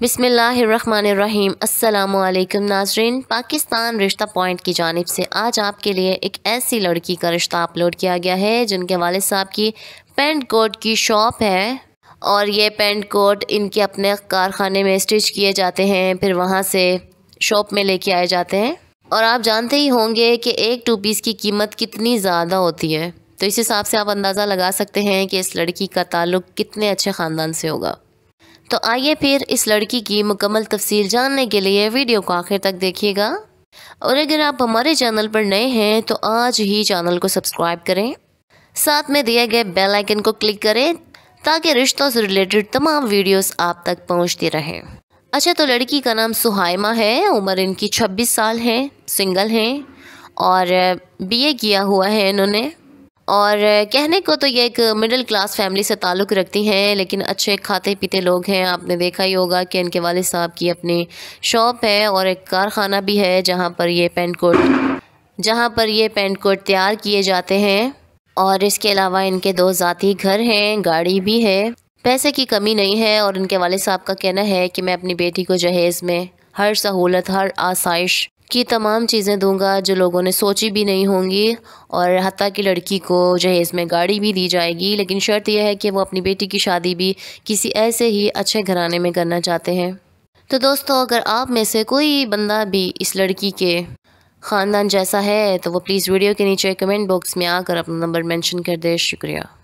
बिसमीम् अल्लाम नाजरन पाकिस्तान रिश्ता पॉइंट की जानब से आज आपके लिए एक ऐसी लड़की का रिश्ता अपलोड किया गया है जिनके वाले साहब की पेंट कोट की शॉप है और ये पेंट कोट इनके अपने कारखाने में स्टिच किए जाते हैं फिर वहाँ से शॉप में लेके आए जाते हैं और आप जानते ही होंगे कि एक टू पीस की कीमत कितनी ज़्यादा होती है तो इस हिसाब से आप अंदाज़ा लगा सकते हैं कि इस लड़की का ताल्लुक कितने अच्छे ख़ानदान से होगा तो आइए फिर इस लड़की की मुकम्मल तफसील जानने के लिए वीडियो को आखिर तक देखिएगा और अगर आप हमारे चैनल पर नए हैं तो आज ही चैनल को सब्सक्राइब करें साथ में दिए गए बेल आइकन को क्लिक करें ताकि रिश्तों से रिलेटेड तमाम वीडियोस आप तक पहुंचती रहें अच्छा तो लड़की का नाम सुहाइमा है उम्र इनकी 26 साल है सिंगल हैं और बीए किया हुआ है इन्होंने और कहने को तो ये एक मिडिल क्लास फैमिली से ताल्लुक़ रखती हैं लेकिन अच्छे खाते पीते लोग हैं आपने देखा ही होगा कि इनके वाले साहब की अपनी शॉप है और एक कारखाना भी है जहाँ पर ये पेंट कोट जहाँ पर ये पेंट कोट तैयार किए जाते हैं और इसके अलावा इनके दो ज़ाती घर हैं गाड़ी भी है पैसे की कमी नहीं है और इनके वाले साहब का कहना है कि मैं अपनी बेटी को जहेज़ में हर सहूलत हर आसाइश की तमाम चीज़ें दूंगा जो लोगों ने सोची भी नहीं होंगी और हती कि लड़की को जहेज़ में गाड़ी भी दी जाएगी लेकिन शर्त यह है कि वो अपनी बेटी की शादी भी किसी ऐसे ही अच्छे घराने में करना चाहते हैं तो दोस्तों अगर आप में से कोई बंदा भी इस लड़की के ख़ानदान जैसा है तो वो प्लीज़ वीडियो के नीचे कमेंट बॉक्स में आकर अपना नंबर मैंशन कर दे शुक्रिया